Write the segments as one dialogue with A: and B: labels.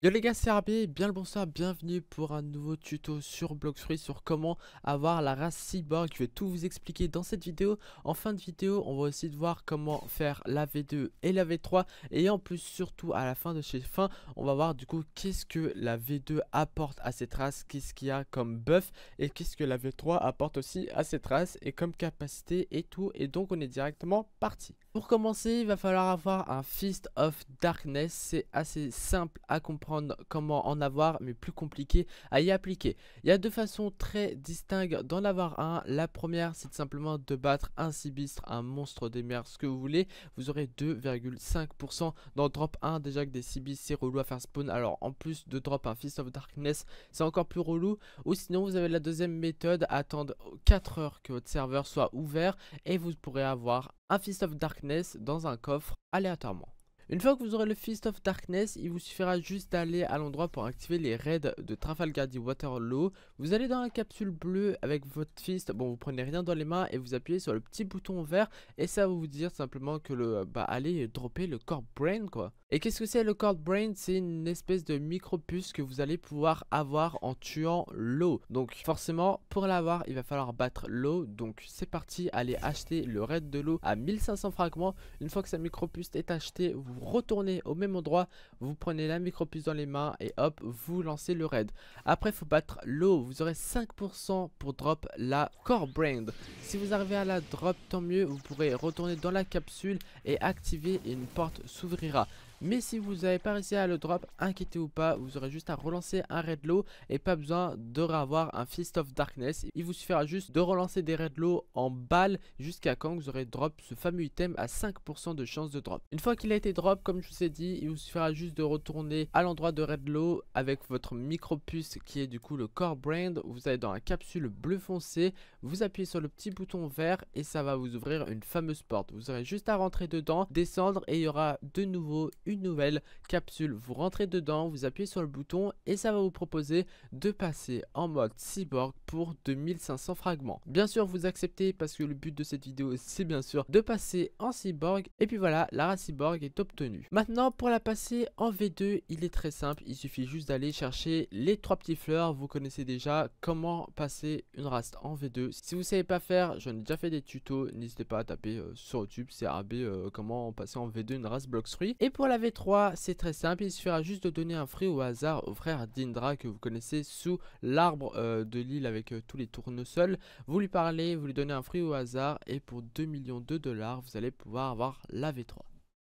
A: Yo les gars c'est bien le bonsoir, bienvenue pour un nouveau tuto sur fruit sur comment avoir la race cyborg, je vais tout vous expliquer dans cette vidéo. En fin de vidéo on va aussi voir comment faire la V2 et la V3 et en plus surtout à la fin de chez fin on va voir du coup qu'est-ce que la V2 apporte à cette race, qu'est-ce qu'il y a comme buff et qu'est-ce que la V3 apporte aussi à cette race et comme capacité et tout et donc on est directement parti. Pour commencer, il va falloir avoir un Fist of Darkness. C'est assez simple à comprendre comment en avoir, mais plus compliqué à y appliquer. Il y a deux façons très distinctes d'en avoir un. La première, c'est simplement de battre un Sibistre, un monstre des mers, ce que vous voulez. Vous aurez 2,5% dans drop 1. Déjà que des Sibistres, c'est relou à faire spawn. Alors en plus de drop un Fist of Darkness, c'est encore plus relou. Ou sinon, vous avez la deuxième méthode, attendre 4 heures que votre serveur soit ouvert et vous pourrez avoir un Fist of Darkness dans un coffre aléatoirement. Une fois que vous aurez le Fist of Darkness, il vous suffira juste d'aller à l'endroit pour activer les raids de Trafalgar Waterloo. Vous allez dans la capsule bleue avec votre Fist, bon vous prenez rien dans les mains et vous appuyez sur le petit bouton vert et ça va vous dire simplement que le, bah allez dropper le Corp Brain quoi. Et qu'est-ce que c'est le Corp Brain C'est une espèce de micro-puce que vous allez pouvoir avoir en tuant l'eau. Donc forcément pour l'avoir il va falloir battre l'eau donc c'est parti allez acheter le raid de l'eau à 1500 fragments. Une fois que sa micro-puce est achetée vous retournez au même endroit, vous prenez la micropuce dans les mains et hop, vous lancez le raid. Après, il faut battre l'eau, vous aurez 5% pour drop la core brand. Si vous arrivez à la drop, tant mieux, vous pourrez retourner dans la capsule et activer et une porte s'ouvrira. Mais si vous n'avez pas réussi à le drop, inquiétez-vous pas, vous aurez juste à relancer un Red Low et pas besoin de avoir un Fist of Darkness. Il vous suffira juste de relancer des Red Low en balle jusqu'à quand vous aurez drop ce fameux item à 5% de chance de drop. Une fois qu'il a été drop, comme je vous ai dit, il vous suffira juste de retourner à l'endroit de Red Low avec votre micro-puce qui est du coup le Core Brand. Vous allez dans la capsule bleu foncé, vous appuyez sur le petit bouton vert et ça va vous ouvrir une fameuse porte. Vous aurez juste à rentrer dedans, descendre et il y aura de nouveau nouvelle capsule. Vous rentrez dedans, vous appuyez sur le bouton et ça va vous proposer de passer en mode cyborg pour 2500 fragments. Bien sûr, vous acceptez parce que le but de cette vidéo, c'est bien sûr de passer en cyborg. Et puis voilà, la race cyborg est obtenue. Maintenant, pour la passer en V2, il est très simple. Il suffit juste d'aller chercher les trois petits fleurs. Vous connaissez déjà comment passer une race en V2. Si vous savez pas faire, j'en ai déjà fait des tutos. N'hésitez pas à taper euh, sur YouTube, c'est à B euh, comment passer en V2 une race block 3. Et pour la la V3, c'est très simple, il suffira juste de donner un fruit au hasard au frère d'Indra que vous connaissez sous l'arbre euh, de l'île avec euh, tous les tournesols. Vous lui parlez, vous lui donnez un fruit au hasard et pour 2 millions de dollars, vous allez pouvoir avoir la V3.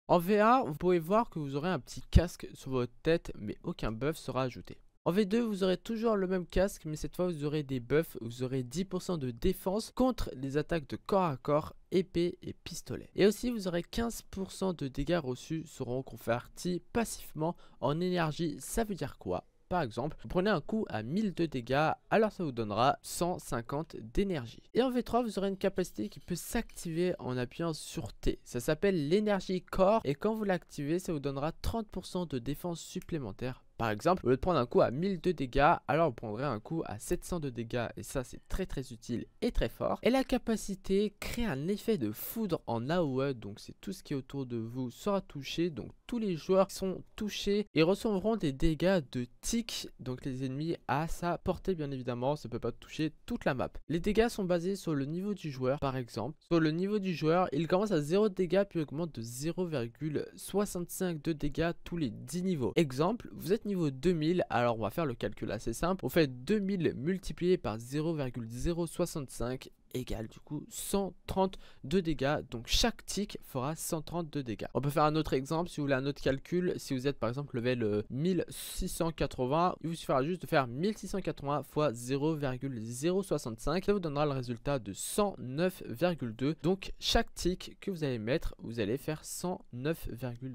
A: En VA, vous pouvez voir que vous aurez un petit casque sur votre tête, mais aucun buff sera ajouté. En V2, vous aurez toujours le même casque, mais cette fois, vous aurez des buffs, vous aurez 10% de défense contre les attaques de corps à corps épée et pistolet. Et aussi vous aurez 15% de dégâts reçus seront convertis passivement en énergie. Ça veut dire quoi par exemple, vous prenez un coup à 1000 de dégâts, alors ça vous donnera 150 d'énergie. Et en V3, vous aurez une capacité qui peut s'activer en appuyant sur T. Ça s'appelle l'énergie corps et quand vous l'activez, ça vous donnera 30% de défense supplémentaire par exemple, au lieu de prendre un coup à 1000 de dégâts, alors vous prendrez un coup à 700 de dégâts et ça c'est très très utile et très fort. Et la capacité crée un effet de foudre en AOE, donc c'est tout ce qui est autour de vous sera touché, donc tous les joueurs sont touchés et recevront des dégâts de tic, donc les ennemis à sa portée bien évidemment, ça peut pas toucher toute la map. Les dégâts sont basés sur le niveau du joueur par exemple. Sur le niveau du joueur, il commence à 0 dégâts puis augmente de 0,65 de dégâts tous les 10 niveaux. Exemple, vous êtes niveau 2000. Alors on va faire le calcul assez simple. On fait 2000 multiplié par 0,065 égale du coup 132 dégâts. Donc chaque tick fera 132 dégâts. On peut faire un autre exemple si vous voulez un autre calcul. Si vous êtes par exemple level 1680, euh, il vous suffira juste de faire 1680 x 0,065. Ça vous donnera le résultat de 109,2. Donc chaque tick que vous allez mettre, vous allez faire 109,2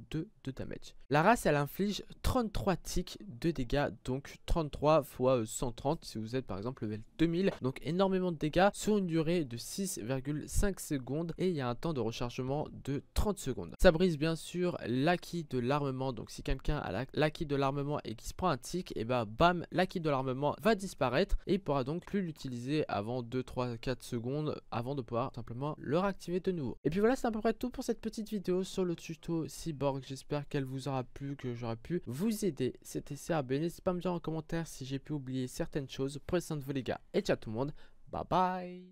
A: de damage. La race elle inflige 33 ticks de dégâts. Donc 33 x 130 si vous êtes par exemple level 2000. Donc énormément de dégâts sur une durée de 6,5 secondes et il y a un temps de rechargement de 30 secondes. Ça brise bien sûr l'acquis de l'armement, donc si quelqu'un a l'acquis de l'armement et qu'il se prend un tic, et eh bah ben, bam, l'acquis de l'armement va disparaître et il pourra donc plus l'utiliser avant 2, 3, 4 secondes avant de pouvoir simplement le réactiver de nouveau. Et puis voilà, c'est à peu près tout pour cette petite vidéo sur le tuto cyborg. J'espère qu'elle vous aura plu, que j'aurais pu vous aider. C'était ça, n'hésitez pas à me dire en commentaire si j'ai pu oublier certaines choses. Prenez soin de vous les gars et ciao tout le monde. Bye bye